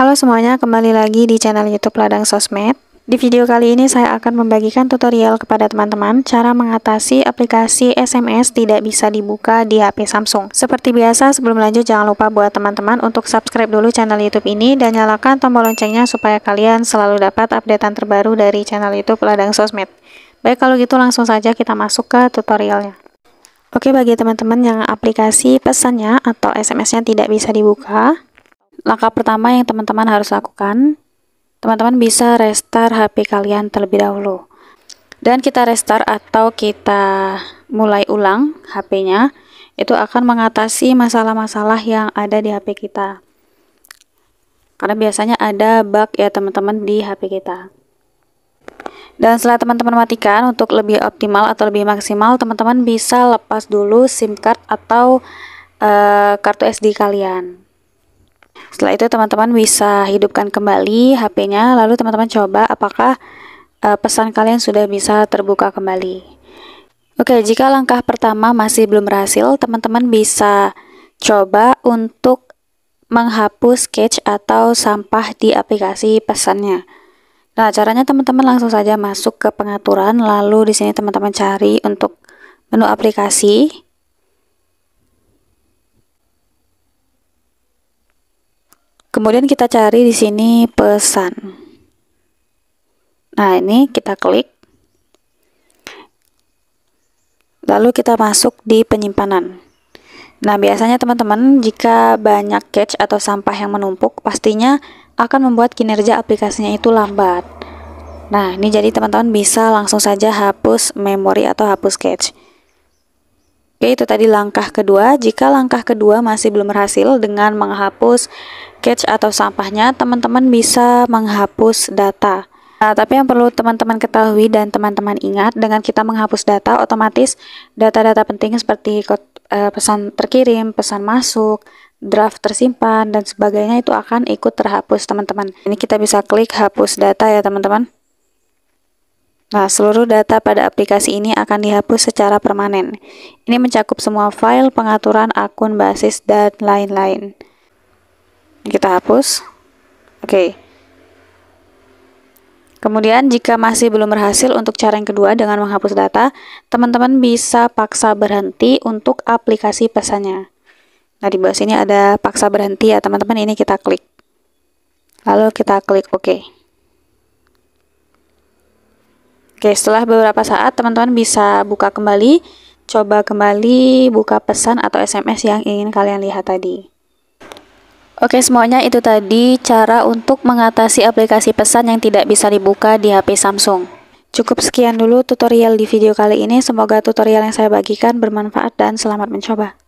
Halo semuanya, kembali lagi di channel YouTube Ladang Sosmed. Di video kali ini saya akan membagikan tutorial kepada teman-teman cara mengatasi aplikasi SMS tidak bisa dibuka di HP Samsung. Seperti biasa, sebelum lanjut jangan lupa buat teman-teman untuk subscribe dulu channel YouTube ini dan nyalakan tombol loncengnya supaya kalian selalu dapat updatean terbaru dari channel YouTube Ladang Sosmed. Baik, kalau gitu langsung saja kita masuk ke tutorialnya. Oke, bagi teman-teman yang aplikasi pesannya atau SMS-nya tidak bisa dibuka, Langkah pertama yang teman-teman harus lakukan, teman-teman bisa restart HP kalian terlebih dahulu. Dan kita restart atau kita mulai ulang HP-nya, itu akan mengatasi masalah-masalah yang ada di HP kita. Karena biasanya ada bug ya teman-teman di HP kita. Dan setelah teman-teman matikan untuk lebih optimal atau lebih maksimal, teman-teman bisa lepas dulu SIM card atau uh, kartu SD kalian. Setelah itu teman-teman bisa hidupkan kembali HP-nya lalu teman-teman coba apakah uh, pesan kalian sudah bisa terbuka kembali. Oke, jika langkah pertama masih belum berhasil, teman-teman bisa coba untuk menghapus cache atau sampah di aplikasi pesannya. Nah, caranya teman-teman langsung saja masuk ke pengaturan, lalu di sini teman-teman cari untuk menu aplikasi. Kemudian kita cari di sini pesan. Nah, ini kita klik. Lalu kita masuk di penyimpanan. Nah, biasanya teman-teman jika banyak catch atau sampah yang menumpuk, pastinya akan membuat kinerja aplikasinya itu lambat. Nah, ini jadi teman-teman bisa langsung saja hapus memori atau hapus catch. Oke, itu tadi langkah kedua. Jika langkah kedua masih belum berhasil dengan menghapus cache atau sampahnya, teman-teman bisa menghapus data. Nah, tapi yang perlu teman-teman ketahui dan teman-teman ingat, dengan kita menghapus data, otomatis data-data penting seperti eh, pesan terkirim, pesan masuk, draft tersimpan, dan sebagainya itu akan ikut terhapus, teman-teman. Ini kita bisa klik hapus data ya, teman-teman. Nah, seluruh data pada aplikasi ini akan dihapus secara permanen. Ini mencakup semua file, pengaturan, akun, basis, dan lain-lain. Kita hapus. Oke. Kemudian, jika masih belum berhasil untuk cara yang kedua dengan menghapus data, teman-teman bisa paksa berhenti untuk aplikasi pesannya. Nah, di bawah sini ada paksa berhenti ya, teman-teman. Ini kita klik. Lalu kita klik OK. Oke, setelah beberapa saat teman-teman bisa buka kembali, coba kembali buka pesan atau SMS yang ingin kalian lihat tadi. Oke semuanya itu tadi cara untuk mengatasi aplikasi pesan yang tidak bisa dibuka di HP Samsung. Cukup sekian dulu tutorial di video kali ini, semoga tutorial yang saya bagikan bermanfaat dan selamat mencoba.